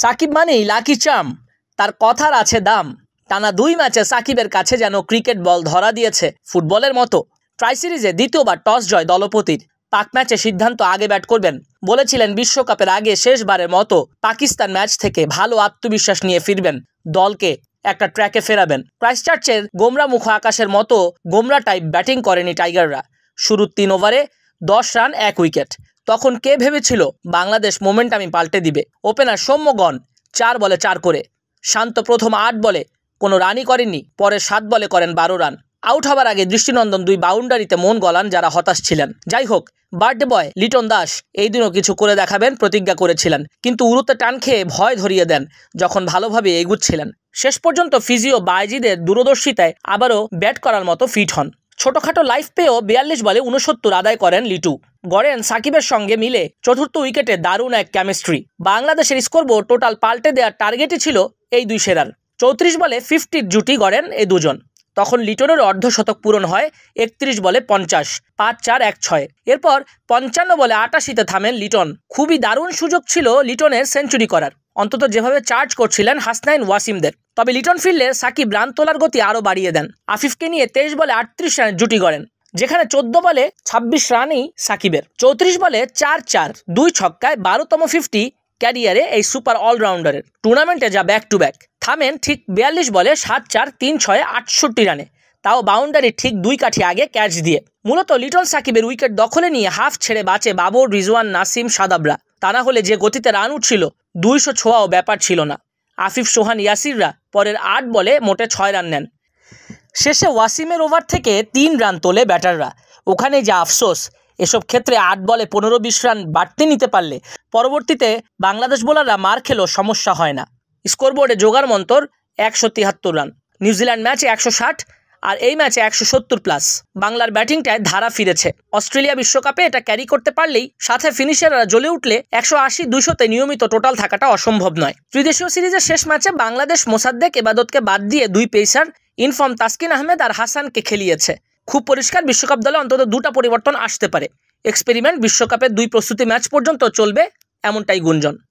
সাকিব মানেই লাকি চাম তার কথার আছে দাম টানা দুই ম্যাচে সাকিবের কাছে যেন ক্রিকেট বল ধরা দিয়েছে ফুটবলের মতো ট্রাই সিরিজে দ্বিতীয়বার টস জয় দলপতির পাক ম্যাচে সিদ্ধান্ত আগে ব্যাট করবেন বলেছিলেন বিশ্বকাপের আগে শেষবারের মতো পাকিস্তান ম্যাচ থেকে ভালো আত্মবিশ্বাস নিয়ে ফিরবেন দলকে একটা ট্র্যাকে ফেরাবেন ক্রাইস্টার্চের গোমরা মুখ আকাশের মতো গোমরা টাইপ ব্যাটিং করেনি টাইগাররা শুরুর তিন ওভারে দশ রান এক উইকেট তখন কে ভেবেছিল বাংলাদেশ আমি পাল্টে দিবে ওপেনার সৌম্যগণ চার বলে চার করে শান্ত প্রথম আট বলে কোনো রানই করেননি পরে সাত বলে করেন বারো রান আউট হবার আগে দৃষ্টিনন্দন দুই বাউন্ডারিতে মন গলান যারা হতাশ ছিলেন যাই হোক বার্থডে বয় লিটন দাস এই দিনও কিছু করে দেখাবেন প্রতিজ্ঞা করেছিলেন কিন্তু উরুতে টান খেয়ে ভয় ধরিয়ে দেন যখন ভালোভাবে এগুচ্ছিলেন শেষ পর্যন্ত ফিজিও বাইজিদের দূরদর্শিতায় আবারও ব্যাট করার মতো ফিট হন ছোটখাটো লাইফ পেয়েও বিয়াল্লিশ বলে উনসত্তর আদায় করেন লিটু গড়েন সাকিবের সঙ্গে মিলে চতুর্থ উইকেটে দারুণ এক কেমিস্ট্রি বাংলাদেশের স্কোরবোর্ড টোটাল পাল্টে দেওয়ার টার্গেটই ছিল এই দুই সেরার চৌত্রিশ বলে ফিফটির জুটি গড়েন এই দুজন তখন লিটনের অর্ধশতক পূরণ হয় একত্রিশ বলে পঞ্চাশ পাঁচ চার এক ছয় এরপর পঞ্চান্ন বলে আটাশিতে থামেন লিটন খুবই দারুণ সুযোগ ছিল লিটনের সেঞ্চুরি করার অন্তত যেভাবে চার্জ করছিলেন হাসনাইন ওয়াসিমদের তবে লিটন ফিল্ডে সাকিব রান তোলার গতি আরও বাড়িয়ে দেন আফিফকে নিয়ে তেইশ বলে আটত্রিশ রানের জুটি করেন যেখানে চোদ্দ বলে ছাব্বিশ রানেই সাকিবের চৌত্রিশ বলে চার চার দুই ছক্কায় বারোতম ফিফটি ক্যারিয়ারে এই সুপার অলরাউন্ডারের টুর্নামেন্টে যা ব্যাক টু ব্যাক থামেন ঠিক বিয়াল্লিশ বলে সাত চার তিন ছয় আটষট্টি রানে তাও বাউন্ডারির ঠিক দুই কাঠি আগে ক্যাচ দিয়ে মূলত লিটন সাকিবের উইকেট দখলে নিয়ে হাফ ছেড়ে বাঁচে বাবর রিজওয়ান নাসিম সাদাবরা তা না হলে যে গতিতে রান উঠছিল দুইশো ছোঁয়াও ব্যাপার ছিল না আফিফ সোহান ইয়াসিররা পরের আট বলে মোটে ছয় রান নেন শেষে ওয়াসিমের ওভার থেকে তিন রান তোলে ব্যাটাররা ওখানে যা আফসোস এসব ক্ষেত্রে আট বলে পনেরো বিশ রান বাড়তে নিতে পারলে পরবর্তীতে বাংলাদেশ বোলাররা মার খেলেও সমস্যা হয় না স্কোরবোর্ডে জোগাড় মন্তর একশো তিয়াত্তর রান নিউজিল্যান্ড ম্যাচে একশো ষাট আর এই ম্যাচে একশো সত্তর প্লাস বাংলার ব্যাটিংটায় ধারা ফিরেছে অস্ট্রেলিয়া বিশ্বকাপে এটা ক্যারি করতে পারলেই সাথে ফিনিশাররা জ্বলে উঠলে একশো আশি দুইশোতে নিয়মিত টোটাল থাকাটা অসম্ভব নয় ত্রিদেশীয় সিরিজের শেষ ম্যাচে বাংলাদেশ মোসাদ্দেক এবাদতকে বাদ দিয়ে দুই পেসার ইনফর্ম তাসকিন আহমেদ আর হাসানকে খেলিয়েছে খুব পরিষ্কার বিশ্বকাপ দলে অন্তত দুটা পরিবর্তন আসতে পারে এক্সপেরিমেন্ট বিশ্বকাপের দুই প্রস্তুতি ম্যাচ পর্যন্ত চলবে এমনটাই গুঞ্জন